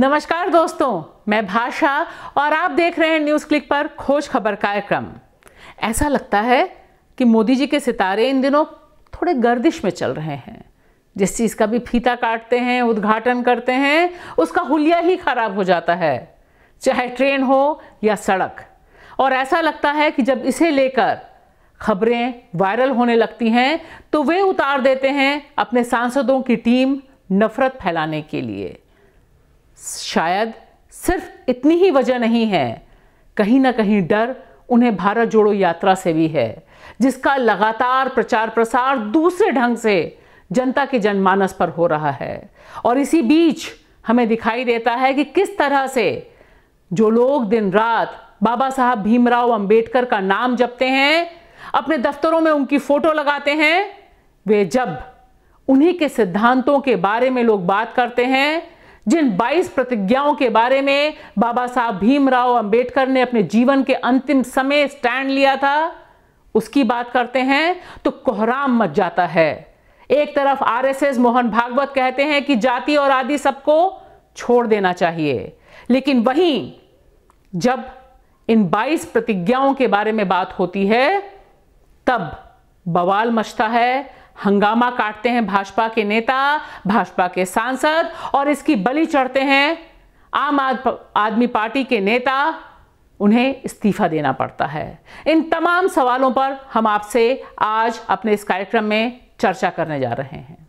नमस्कार दोस्तों मैं भाषा और आप देख रहे हैं न्यूज़ क्लिक पर खोज खबर कार्यक्रम ऐसा लगता है कि मोदी जी के सितारे इन दिनों थोड़े गर्दिश में चल रहे हैं जिस चीज़ का भी फीता काटते हैं उद्घाटन करते हैं उसका हुलिया ही खराब हो जाता है चाहे ट्रेन हो या सड़क और ऐसा लगता है कि जब इसे लेकर खबरें वायरल होने लगती हैं तो वे उतार देते हैं अपने सांसदों की टीम नफरत फैलाने के लिए शायद सिर्फ इतनी ही वजह नहीं है कहीं ना कहीं डर उन्हें भारत जोड़ो यात्रा से भी है जिसका लगातार प्रचार प्रसार दूसरे ढंग से जनता के जनमानस पर हो रहा है और इसी बीच हमें दिखाई देता है कि किस तरह से जो लोग दिन रात बाबा साहब भीमराव अंबेडकर का नाम जपते हैं अपने दफ्तरों में उनकी फोटो लगाते हैं वे जब उन्हीं के सिद्धांतों के बारे में लोग बात करते हैं जिन 22 प्रतिज्ञाओं के बारे में बाबा साहब भीमराव अंबेडकर ने अपने जीवन के अंतिम समय स्टैंड लिया था उसकी बात करते हैं तो कोहराम मच जाता है एक तरफ आरएसएस मोहन भागवत कहते हैं कि जाति और आदि सबको छोड़ देना चाहिए लेकिन वहीं जब इन 22 प्रतिज्ञाओं के बारे में बात होती है तब बवाल मचता है हंगामा काटते हैं भाजपा के नेता भाजपा के सांसद और इसकी बलि चढ़ते हैं आम आदमी पार्टी के नेता उन्हें इस्तीफा देना पड़ता है इन तमाम सवालों पर हम आपसे आज अपने इस कार्यक्रम में चर्चा करने जा रहे हैं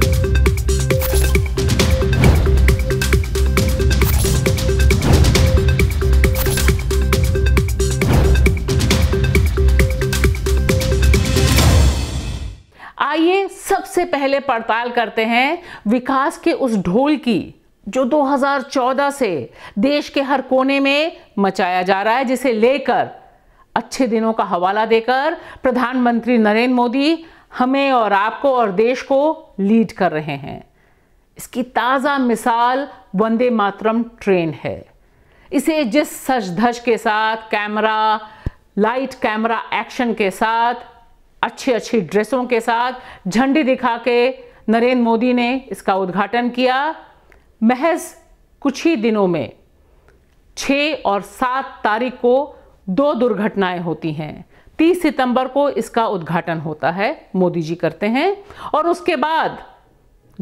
सबसे पहले पड़ताल करते हैं विकास के उस ढोल की जो 2014 से देश के हर कोने में मचाया जा रहा है जिसे लेकर अच्छे दिनों का हवाला देकर प्रधानमंत्री नरेंद्र मोदी हमें और आपको और देश को लीड कर रहे हैं इसकी ताज़ा मिसाल वंदे मातरम ट्रेन है इसे जिस सच धज के साथ कैमरा लाइट कैमरा एक्शन के साथ अच्छी अच्छी ड्रेसों के साथ झंडी दिखा के नरेंद्र मोदी ने इसका उद्घाटन किया महज कुछ ही दिनों में छः और सात तारीख को दो दुर्घटनाएं होती हैं तीस सितंबर को इसका उद्घाटन होता है मोदी जी करते हैं और उसके बाद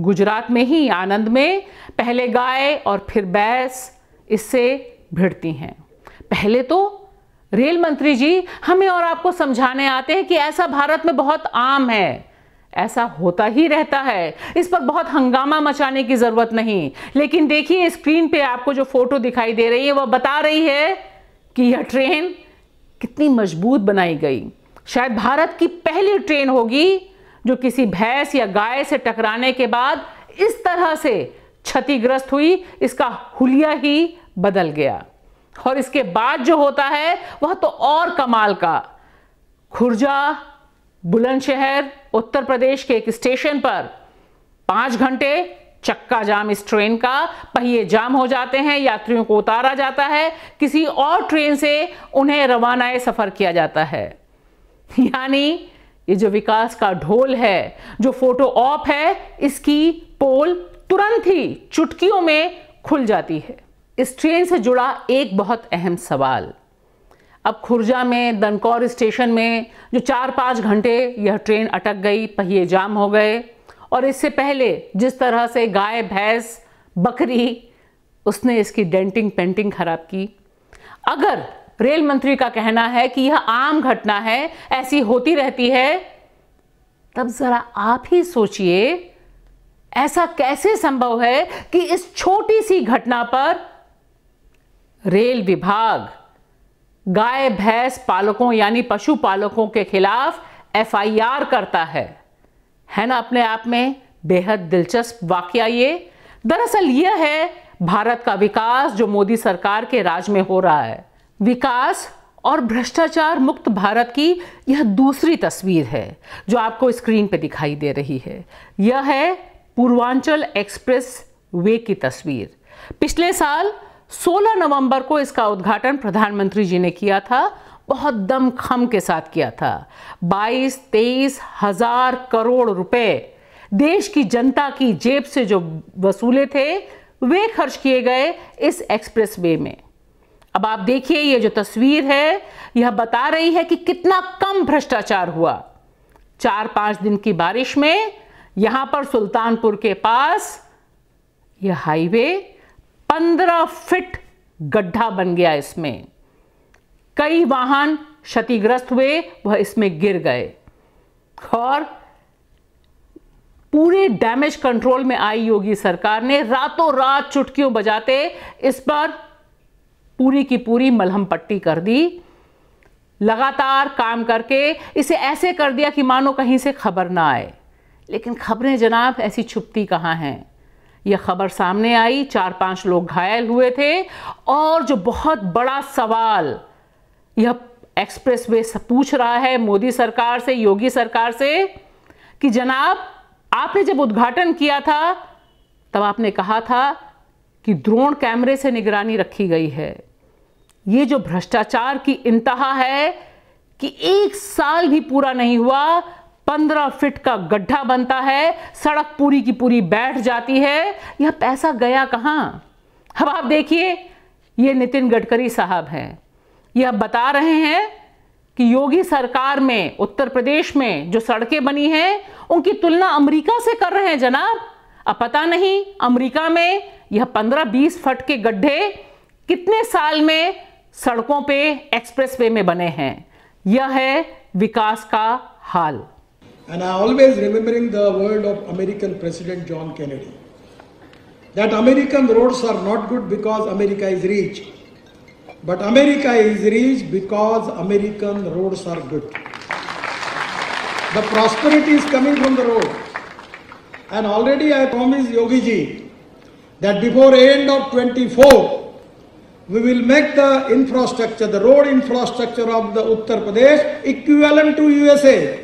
गुजरात में ही आनंद में पहले गाय और फिर बैस इससे भिड़ती हैं पहले तो रेल मंत्री जी हमें और आपको समझाने आते हैं कि ऐसा भारत में बहुत आम है ऐसा होता ही रहता है इस पर बहुत हंगामा मचाने की ज़रूरत नहीं लेकिन देखिए स्क्रीन पे आपको जो फोटो दिखाई दे रही है वह बता रही है कि यह ट्रेन कितनी मजबूत बनाई गई शायद भारत की पहली ट्रेन होगी जो किसी भैंस या गाय से टकराने के बाद इस तरह से क्षतिग्रस्त हुई इसका हुलिया ही बदल गया और इसके बाद जो होता है वह तो और कमाल का खुर्जा बुलंदशहर उत्तर प्रदेश के एक स्टेशन पर पांच घंटे चक्का जाम इस ट्रेन का पहिए जाम हो जाते हैं यात्रियों को उतारा जाता है किसी और ट्रेन से उन्हें रवाना सफ़र किया जाता है यानी ये जो विकास का ढोल है जो फोटो ऑप है इसकी पोल तुरंत ही चुटकियों में खुल जाती है इस ट्रेन से जुड़ा एक बहुत अहम सवाल अब खुर्जा में दनकौर स्टेशन में जो चार पाँच घंटे यह ट्रेन अटक गई पहिए जाम हो गए और इससे पहले जिस तरह से गाय भैंस बकरी उसने इसकी डेंटिंग पेंटिंग खराब की अगर रेल मंत्री का कहना है कि यह आम घटना है ऐसी होती रहती है तब ज़रा आप ही सोचिए ऐसा कैसे संभव है कि इस छोटी सी घटना पर रेल विभाग गाय भैंस पालकों यानी पशुपालकों के खिलाफ एफआईआर करता है है ना अपने आप में बेहद दिलचस्प वाक्य ये दरअसल यह है भारत का विकास जो मोदी सरकार के राज में हो रहा है विकास और भ्रष्टाचार मुक्त भारत की यह दूसरी तस्वीर है जो आपको स्क्रीन पर दिखाई दे रही है यह है पूर्वांचल एक्सप्रेस वे की तस्वीर पिछले साल 16 नवंबर को इसका उद्घाटन प्रधानमंत्री जी ने किया था बहुत दम खम के साथ किया था 22 तेईस हजार करोड़ रुपए देश की जनता की जेब से जो वसूले थे वे खर्च किए गए इस एक्सप्रेस वे में अब आप देखिए ये जो तस्वीर है यह बता रही है कि कितना कम भ्रष्टाचार हुआ चार पांच दिन की बारिश में यहां पर सुल्तानपुर के पास यह हाईवे पंद्रह फिट गड्ढा बन गया इसमें कई वाहन क्षतिग्रस्त हुए वह इसमें गिर गए और पूरे डैमेज कंट्रोल में आई योगी सरकार ने रातों रात चुटकियों बजाते इस पर पूरी की पूरी मलहम पट्टी कर दी लगातार काम करके इसे ऐसे कर दिया कि मानो कहीं से खबर ना आए लेकिन खबरें जनाब ऐसी छुपती कहाँ हैं यह खबर सामने आई चार पांच लोग घायल हुए थे और जो बहुत बड़ा सवाल यह एक्सप्रेस वे पूछ रहा है मोदी सरकार से योगी सरकार से कि जनाब आपने जब उद्घाटन किया था तब आपने कहा था कि ड्रोन कैमरे से निगरानी रखी गई है ये जो भ्रष्टाचार की इंतहा है कि एक साल भी पूरा नहीं हुआ पंद्रह फिट का गड्ढा बनता है सड़क पूरी की पूरी बैठ जाती है यह पैसा गया कहाँ अब आप देखिए ये नितिन गडकरी साहब हैं यह बता रहे हैं कि योगी सरकार में उत्तर प्रदेश में जो सड़कें बनी हैं उनकी तुलना अमेरिका से कर रहे हैं जनाब अब पता नहीं अमेरिका में यह पंद्रह बीस फट के गड्ढे कितने साल में सड़कों पे एक्सप्रेसवे में बने हैं यह है विकास का हाल And I always remembering the word of American President John Kennedy. That American roads are not good because America is rich. But America is rich because American roads are good. The prosperity is coming from the road. And already I promised Yogiji that before end of 24, we will make the infrastructure, the road infrastructure of the Uttar Pradesh equivalent to USA.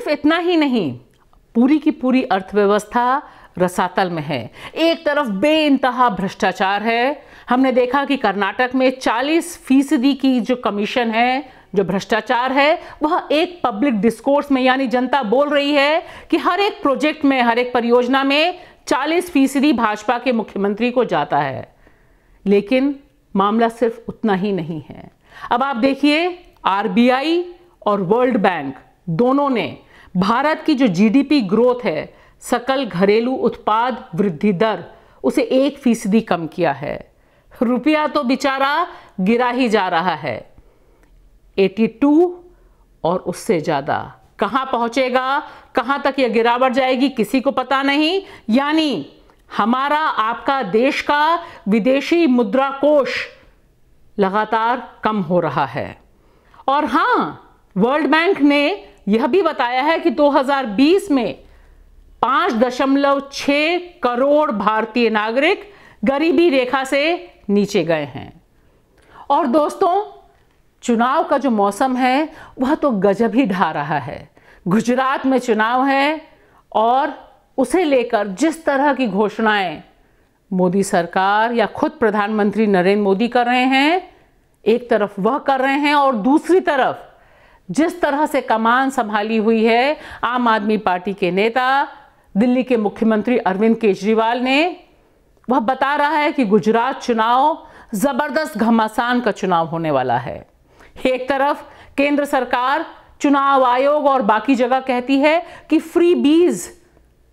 सिर्फ इतना ही नहीं पूरी की पूरी अर्थव्यवस्था रसातल में है एक तरफ बे इंतहा भ्रष्टाचार है हमने देखा कि कर्नाटक में 40 फीसदी की जो कमीशन है जो भ्रष्टाचार है वह एक पब्लिक डिस्कोर्स में यानी जनता बोल रही है कि हर एक प्रोजेक्ट में हर एक परियोजना में 40 फीसदी भाजपा के मुख्यमंत्री को जाता है लेकिन मामला सिर्फ उतना ही नहीं है अब आप देखिए आरबीआई और वर्ल्ड बैंक दोनों ने भारत की जो जीडीपी ग्रोथ है सकल घरेलू उत्पाद वृद्धि दर उसे एक फीसदी कम किया है रुपया तो बेचारा गिरा ही जा रहा है 82 और उससे ज़्यादा कहां पहुंचेगा कहां तक यह गिरावट जाएगी किसी को पता नहीं यानी हमारा आपका देश का विदेशी मुद्रा कोष लगातार कम हो रहा है और हां वर्ल्ड बैंक ने यह भी बताया है कि 2020 में 5.6 करोड़ भारतीय नागरिक गरीबी रेखा से नीचे गए हैं और दोस्तों चुनाव का जो मौसम है वह तो गजब ही ढा रहा है गुजरात में चुनाव है और उसे लेकर जिस तरह की घोषणाएं मोदी सरकार या खुद प्रधानमंत्री नरेंद्र मोदी कर रहे हैं एक तरफ वह कर रहे हैं और दूसरी तरफ जिस तरह से कमान संभाली हुई है आम आदमी पार्टी के नेता दिल्ली के मुख्यमंत्री अरविंद केजरीवाल ने वह बता रहा है कि गुजरात चुनाव जबरदस्त घमासान का चुनाव होने वाला है एक तरफ केंद्र सरकार चुनाव आयोग और बाकी जगह कहती है कि फ्री बीज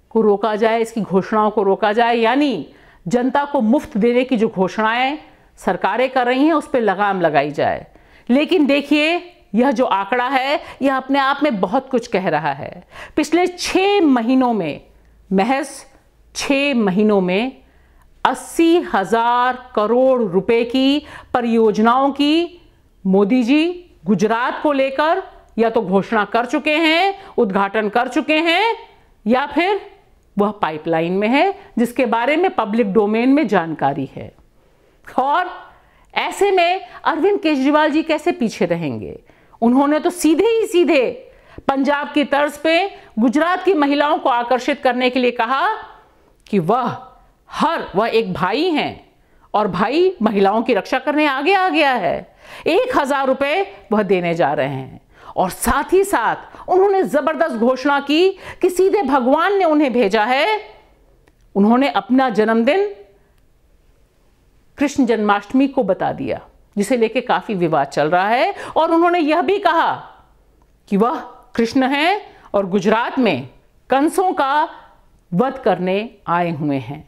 को रोका जाए इसकी घोषणाओं को रोका जाए यानी जनता को मुफ्त देने की जो घोषणाएं सरकारें कर रही हैं उस पर लगाम लगाई जाए लेकिन देखिए यह जो आंकड़ा है यह अपने आप में बहुत कुछ कह रहा है पिछले छह महीनों में महज छह महीनों में अस्सी हजार करोड़ रुपए की परियोजनाओं की मोदी जी गुजरात को लेकर या तो घोषणा कर चुके हैं उद्घाटन कर चुके हैं या फिर वह पाइपलाइन में है जिसके बारे में पब्लिक डोमेन में जानकारी है और ऐसे में अरविंद केजरीवाल जी कैसे पीछे रहेंगे उन्होंने तो सीधे ही सीधे पंजाब की तर्ज पे गुजरात की महिलाओं को आकर्षित करने के लिए कहा कि वह हर वह एक भाई हैं और भाई महिलाओं की रक्षा करने आगे आ गया है एक हजार रुपए वह देने जा रहे हैं और साथ ही साथ उन्होंने जबरदस्त घोषणा की कि सीधे भगवान ने उन्हें भेजा है उन्होंने अपना जन्मदिन कृष्ण जन्माष्टमी को बता दिया जिसे लेके काफी विवाद चल रहा है और उन्होंने यह भी कहा कि वह कृष्ण हैं और गुजरात में कंसों का वध करने आए हुए हैं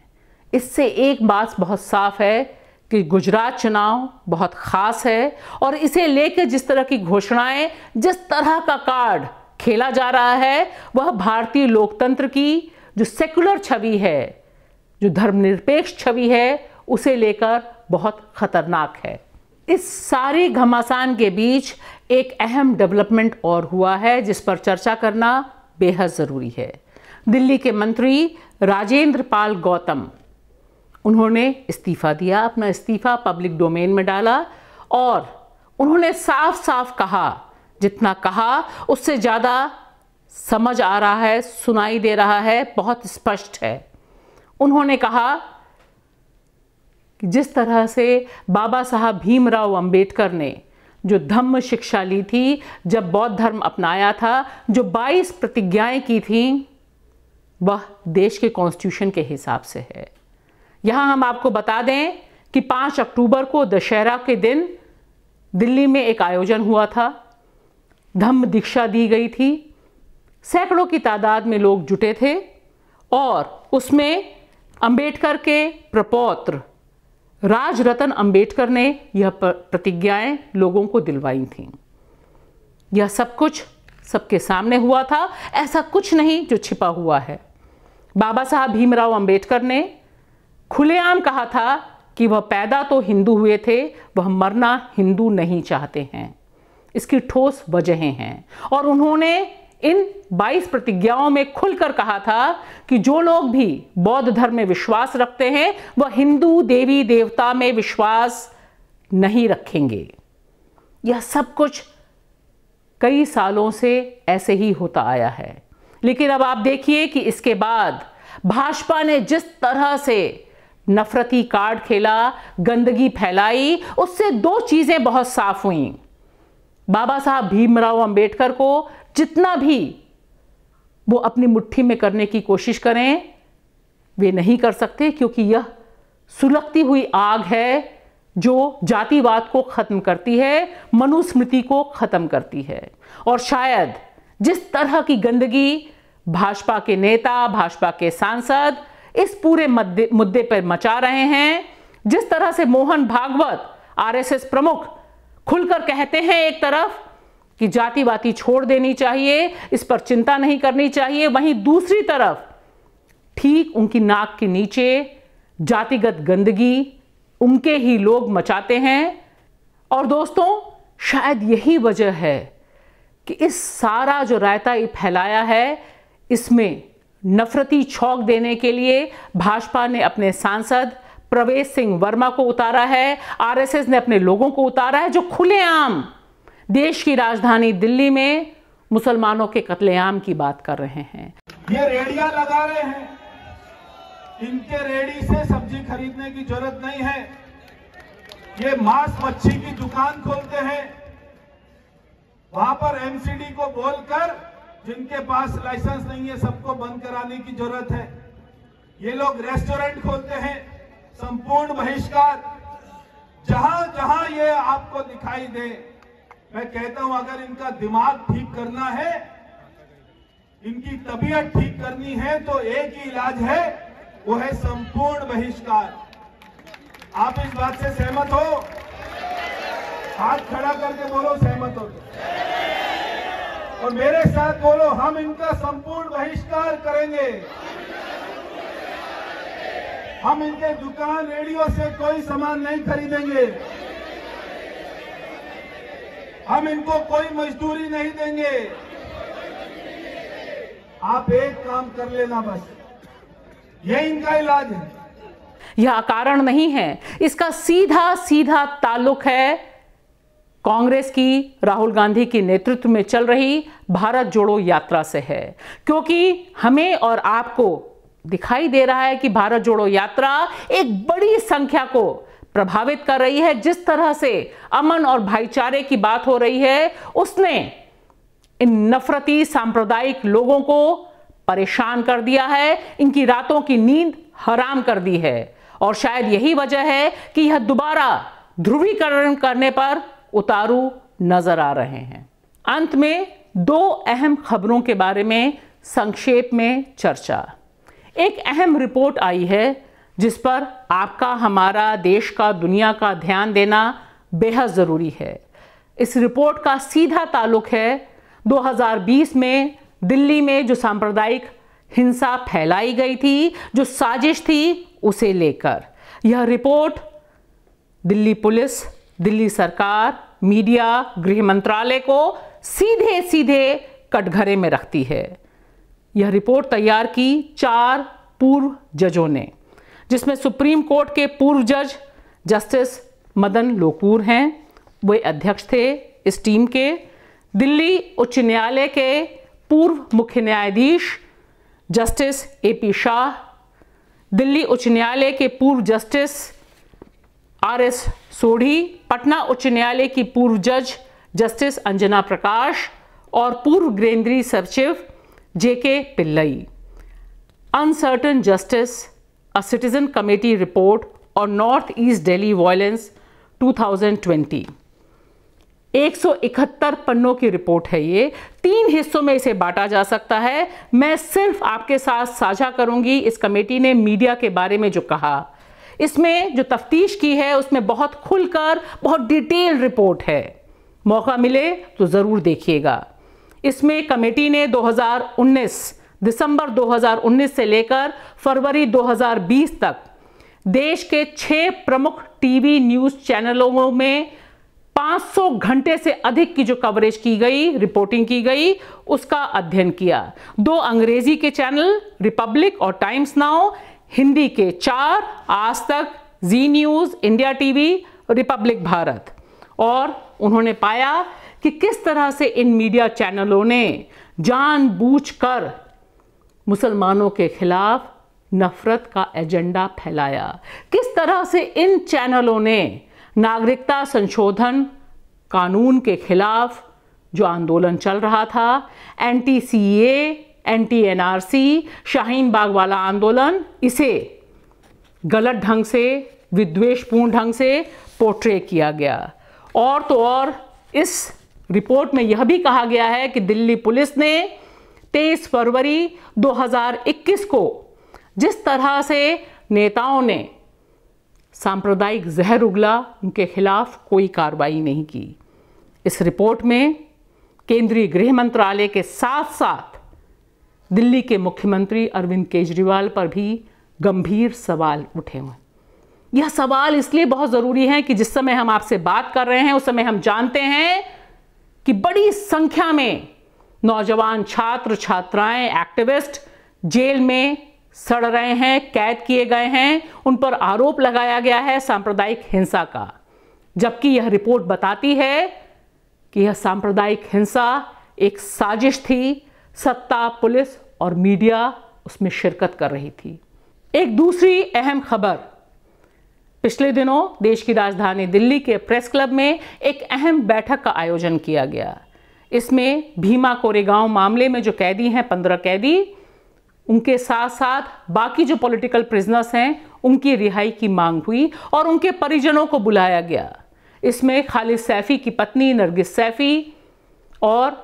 इससे एक बात बहुत साफ है कि गुजरात चुनाव बहुत ख़ास है और इसे लेकर जिस तरह की घोषणाएं जिस तरह का कार्ड खेला जा रहा है वह भारतीय लोकतंत्र की जो सेकुलर छवि है जो धर्मनिरपेक्ष छवि है उसे लेकर बहुत खतरनाक है इस सारे घमासान के बीच एक अहम डेवलपमेंट और हुआ है जिस पर चर्चा करना बेहद ज़रूरी है दिल्ली के मंत्री राजेंद्र पाल गौतम उन्होंने इस्तीफ़ा दिया अपना इस्तीफ़ा पब्लिक डोमेन में डाला और उन्होंने साफ साफ कहा जितना कहा उससे ज़्यादा समझ आ रहा है सुनाई दे रहा है बहुत स्पष्ट है उन्होंने कहा जिस तरह से बाबा साहब भीमराव अंबेडकर ने जो धम्म शिक्षा ली थी जब बौद्ध धर्म अपनाया था जो 22 प्रतिज्ञाएं की थी वह देश के कॉन्स्टिट्यूशन के हिसाब से है यहां हम आपको बता दें कि 5 अक्टूबर को दशहरा के दिन दिल्ली में एक आयोजन हुआ था धम्म दीक्षा दी गई थी सैकड़ों की तादाद में लोग जुटे थे और उसमें अंबेडकर के प्रपौत्र राज रतन अंबेडकर ने यह प्रतिज्ञाएं लोगों को दिलवाई थी यह सब कुछ सबके सामने हुआ था ऐसा कुछ नहीं जो छिपा हुआ है बाबा साहब भीमराव अंबेडकर ने खुलेआम कहा था कि वह पैदा तो हिंदू हुए थे वह मरना हिंदू नहीं चाहते हैं इसकी ठोस वजहें हैं और उन्होंने इन 22 प्रतिज्ञाओं में खुलकर कहा था कि जो लोग भी बौद्ध धर्म में विश्वास रखते हैं वह हिंदू देवी देवता में विश्वास नहीं रखेंगे यह सब कुछ कई सालों से ऐसे ही होता आया है लेकिन अब आप देखिए कि इसके बाद भाजपा ने जिस तरह से नफरती कार्ड खेला गंदगी फैलाई उससे दो चीज़ें बहुत साफ हुई बाबा साहब भीमराव अंबेडकर को जितना भी वो अपनी मुट्ठी में करने की कोशिश करें वे नहीं कर सकते क्योंकि यह सुलगती हुई आग है जो जातिवाद को ख़त्म करती है मनुस्मृति को ख़त्म करती है और शायद जिस तरह की गंदगी भाजपा के नेता भाजपा के सांसद इस पूरे मुद्दे पर मचा रहे हैं जिस तरह से मोहन भागवत आरएसएस प्रमुख खुलकर कहते हैं एक तरफ कि जातिवादी छोड़ देनी चाहिए इस पर चिंता नहीं करनी चाहिए वहीं दूसरी तरफ ठीक उनकी नाक के नीचे जातिगत गंदगी उनके ही लोग मचाते हैं और दोस्तों शायद यही वजह है कि इस सारा जो रायता ये फैलाया है इसमें नफरती छौक देने के लिए भाजपा ने अपने सांसद प्रवेश सिंह वर्मा को उतारा है आरएसएस ने अपने लोगों को उतारा है जो खुलेआम देश की राजधानी दिल्ली में मुसलमानों के कत्लेआम की बात कर रहे हैं ये रेडिया लगा रहे हैं इनके रेडी से सब्जी खरीदने की जरूरत नहीं है ये मांस मच्छी की दुकान खोलते हैं वहां पर एमसीडी को बोलकर जिनके पास लाइसेंस नहीं है सबको बंद कराने की जरूरत है ये लोग रेस्टोरेंट खोलते हैं संपूर्ण बहिष्कार जहां जहां ये आपको दिखाई दे मैं कहता हूं अगर इनका दिमाग ठीक करना है इनकी तबीयत ठीक करनी है तो एक ही इलाज है वो है संपूर्ण बहिष्कार आप इस बात से सहमत हो हाथ खड़ा करके बोलो सहमत हो और मेरे साथ बोलो हम इनका संपूर्ण बहिष्कार करेंगे हम इनके दुकान रेडियो से कोई सामान नहीं खरीदेंगे हम इनको कोई मजदूरी नहीं देंगे आप एक काम कर लेना बस ये इनका इलाज है यह कारण नहीं है इसका सीधा सीधा ताल्लुक है कांग्रेस की राहुल गांधी के नेतृत्व में चल रही भारत जोड़ो यात्रा से है क्योंकि हमें और आपको दिखाई दे रहा है कि भारत जोड़ो यात्रा एक बड़ी संख्या को प्रभावित कर रही है जिस तरह से अमन और भाईचारे की बात हो रही है उसने इन नफरती सांप्रदायिक लोगों को परेशान कर दिया है इनकी रातों की नींद हराम कर दी है और शायद यही वजह है कि यह दोबारा ध्रुवीकरण करने पर उतारू नजर आ रहे हैं अंत में दो अहम खबरों के बारे में संक्षेप में चर्चा एक अहम रिपोर्ट आई है जिस पर आपका हमारा देश का दुनिया का ध्यान देना बेहद ज़रूरी है इस रिपोर्ट का सीधा ताल्लुक है 2020 में दिल्ली में जो सांप्रदायिक हिंसा फैलाई गई थी जो साजिश थी उसे लेकर यह रिपोर्ट दिल्ली पुलिस दिल्ली सरकार मीडिया गृह मंत्रालय को सीधे सीधे कटघरे में रखती है यह रिपोर्ट तैयार की चार पूर्व जजों ने जिसमें सुप्रीम कोर्ट के पूर्व जज जस्टिस मदन लोकूर हैं वे अध्यक्ष थे इस टीम के दिल्ली उच्च न्यायालय के पूर्व मुख्य न्यायाधीश justice A P Shah Delhi उच्च न्यायालय के पूर्व justice R S Sodhi Patna उच्च न्यायालय की पूर्व जज जस्टिस अंजना प्रकाश और पूर्व केंद्रीय सचिव J K Pillai uncertain justice a Citizen Committee report on Northeast Delhi violence 2020 171 पन्नों की रिपोर्ट है ये तीन हिस्सों में इसे बांटा जा सकता है मैं सिर्फ आपके साथ साझा करूंगी इस कमेटी ने मीडिया के बारे में जो कहा इसमें जो तफ्तीश की है उसमें बहुत खुलकर बहुत डिटेल रिपोर्ट है मौका मिले तो ज़रूर देखिएगा इसमें कमेटी ने 2019 दिसंबर 2019 से लेकर फरवरी 2020 तक देश के छह प्रमुख टीवी न्यूज चैनलों में 500 घंटे से अधिक की जो कवरेज की गई रिपोर्टिंग की गई उसका अध्ययन किया दो अंग्रेजी के चैनल रिपब्लिक और टाइम्स नाउ हिंदी के चार Aaj Tak Zee news India TV Republic Bharat और उन्होंने पाया कि किस तरह से इन मीडिया चैनलों ने जानबूझकर मुसलमानों के खिलाफ नफरत का एजेंडा फैलाया किस तरह से इन चैनलों ने नागरिकता संशोधन कानून के खिलाफ जो आंदोलन चल रहा था N T C N N T R C Shaheen Bagh वाला आंदोलन इसे गलत ढंग से विद्वेषपूर्ण ढंग से पोर्ट्रे किया गया और तो और इस रिपोर्ट में यह भी कहा गया है कि दिल्ली पुलिस ने तेईस फरवरी 2021 को जिस तरह से नेताओं ने सांप्रदायिक जहर उगला उनके खिलाफ कोई कार्रवाई नहीं की इस रिपोर्ट में केंद्रीय गृह मंत्रालय के साथ साथ दिल्ली के मुख्यमंत्री अरविंद केजरीवाल पर भी गंभीर सवाल उठे हुए यह सवाल इसलिए बहुत ज़रूरी है कि जिस समय हम आपसे बात कर रहे हैं उस समय हम जानते हैं कि बड़ी संख्या में नौजवान छात्र छात्राएं एक्टिविस्ट जेल में सड़ रहे हैं कैद किए गए हैं उन पर आरोप लगाया गया है सांप्रदायिक हिंसा का जबकि यह रिपोर्ट बताती है कि यह सांप्रदायिक हिंसा एक साजिश थी सत्ता पुलिस और मीडिया उसमें शिरकत कर रही थी एक दूसरी अहम खबर पिछले दिनों देश की राजधानी दिल्ली के प्रेस क्लब में एक अहम बैठक का आयोजन किया गया इसमें भीमा कोरेगांव मामले में जो कैदी हैं पंद्रह कैदी उनके साथ साथ बाकी जो पॉलिटिकल प्रिजनर्स हैं उनकी रिहाई की मांग हुई और उनके परिजनों को बुलाया गया इसमें खालिद सैफ़ी की पत्नी नरगिस सैफ़ी और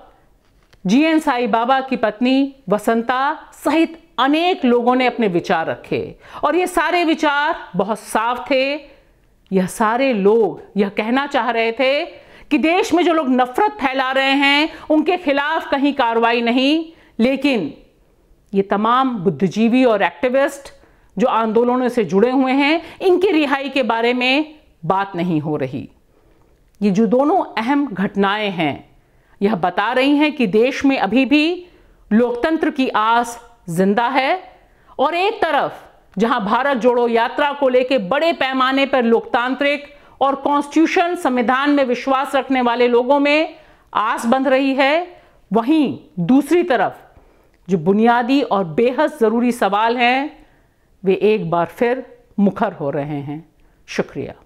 जी एन साई बाबा की पत्नी वसंता सहित अनेक लोगों ने अपने विचार रखे और ये सारे विचार बहुत साफ थे यह सारे लोग यह कहना चाह रहे थे कि देश में जो लोग नफरत फैला रहे हैं उनके खिलाफ कहीं कार्रवाई नहीं लेकिन ये तमाम बुद्धिजीवी और एक्टिविस्ट जो आंदोलनों से जुड़े हुए हैं इनकी रिहाई के बारे में बात नहीं हो रही ये जो दोनों अहम घटनाएं हैं यह बता रही हैं कि देश में अभी भी लोकतंत्र की आस जिंदा है और एक तरफ जहां भारत जोड़ो यात्रा को लेकर बड़े पैमाने पर लोकतांत्रिक और कॉन्स्टिट्यूशन संविधान में विश्वास रखने वाले लोगों में आस बंध रही है वहीं दूसरी तरफ जो बुनियादी और बेहद ज़रूरी सवाल हैं वे एक बार फिर मुखर हो रहे हैं शुक्रिया